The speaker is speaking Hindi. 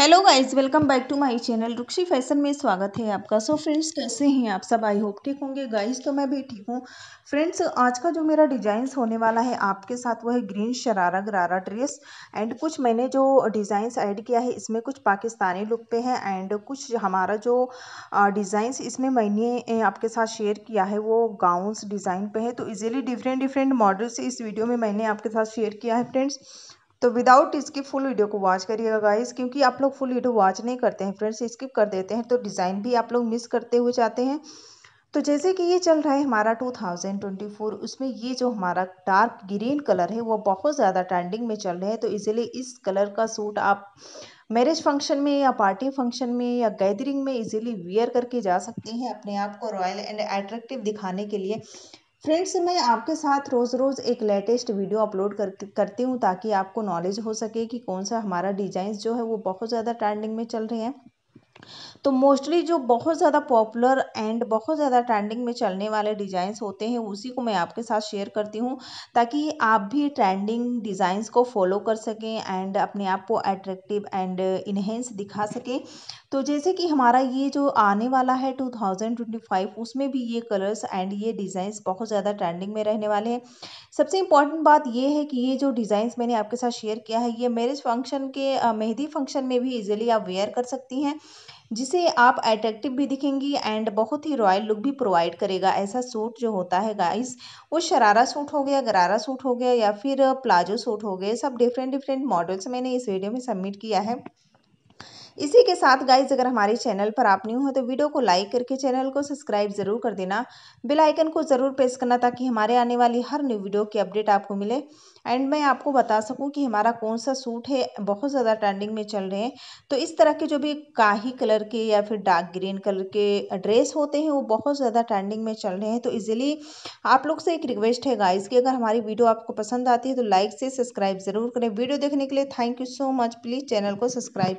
hello guys welcome back to my channel Rukshi fashion में स्वागत है आपका सो फ्रेंड्स कैसे हैं आप सब आई होप ठीक होंगे गाइस तो मैं भी ठीक हूँ फ्रेंड्स आज का जो मेरा डिजाइंस होने वाला है आपके साथ वो है ग्रीन शरारा गरारा ड्रेस एंड कुछ मैंने जो डिज़ाइंस ऐड किया है इसमें कुछ पाकिस्तानी लुक पे है एंड कुछ हमारा जो डिज़ाइंस इसमें मैंने आपके साथ शेयर किया है वो गाउन्स डिज़ाइन पर है तो ईजिली डिफरेंट डिफरेंट मॉडल्स इस वीडियो में मैंने आपके साथ शेयर किया है फ्रेंड्स तो विदाउट इसकी फुल वीडियो को वॉच करिएगा गाइस क्योंकि आप लोग फुल वीडियो वॉच नहीं करते हैं फ्रेंड्स स्किप कर देते हैं तो डिज़ाइन भी आप लोग मिस करते हुए जाते हैं तो जैसे कि ये चल रहा है हमारा 2024 उसमें ये जो हमारा डार्क ग्रीन कलर है वो बहुत ज़्यादा ट्रेंडिंग में चल रहा है तो इसीलिए इस कलर का सूट आप मैरिज फंक्शन में या पार्टी फंक्शन में या गैदरिंग में इजीली वेयर करके जा सकते हैं अपने आप को रॉयल एंड एट्रेक्टिव दिखाने के लिए फ्रेंड्स मैं आपके साथ रोज़ रोज़ एक लेटेस्ट वीडियो अपलोड कर करती हूँ ताकि आपको नॉलेज हो सके कि कौन सा हमारा डिजाइन जो है वो बहुत ज़्यादा ट्रेंडिंग में चल रहे हैं तो मोस्टली जो बहुत ज़्यादा पॉपुलर एंड बहुत ज़्यादा ट्रेंडिंग में चलने वाले डिज़ाइंस होते हैं उसी को मैं आपके साथ शेयर करती हूँ ताकि आप भी ट्रेंडिंग डिज़ाइंस को फॉलो कर सकें एंड अपने आप को अट्रैक्टिव एंड इन्हेंस दिखा सकें तो जैसे कि हमारा ये जो आने वाला है टू थाउजेंड ट्वेंटी फाइव उसमें भी ये कलर्स एंड ये डिज़ाइंस बहुत ज़्यादा ट्रेंडिंग में रहने वाले हैं सबसे इम्पॉर्टेंट बात ये है कि ये जो डिज़ाइंस मैंने आपके साथ शेयर किया है ये मैरिज फंक्शन के मेहंदी फंक्शन में भी ईजिली आप वेयर कर सकती हैं जिसे आप अट्रैक्टिव भी दिखेंगी एंड बहुत ही रॉयल लुक भी प्रोवाइड करेगा ऐसा सूट जो होता है गाइस वो शरारा सूट हो गया गरारा सूट हो गया या फिर प्लाजो सूट हो गया सब डिफरेंट डिफरेंट मॉडल्स मैंने इस वीडियो में सबमिट किया है इसी के साथ गाइज अगर हमारे चैनल पर आप न्यू हो तो वीडियो को लाइक करके चैनल को सब्सक्राइब ज़रूर कर देना आइकन को ज़रूर प्रेस करना ताकि हमारे आने वाली हर न्यू वीडियो की अपडेट आपको मिले एंड मैं आपको बता सकूं कि हमारा कौन सा सूट है बहुत ज़्यादा ट्रेंडिंग में चल रहे हैं तो इस तरह के जो भी काही कलर के या फिर डार्क ग्रीन कलर के ड्रेस होते हैं वो बहुत ज़्यादा ट्रेंडिंग में चल रहे हैं तो इजीली आप लोग से एक रिक्वेस्ट है गाइस कि अगर हमारी वीडियो आपको पसंद आती है तो लाइक से सब्सक्राइब ज़रूर करें वीडियो देखने के लिए thank you so much please channel को सब्सक्राइब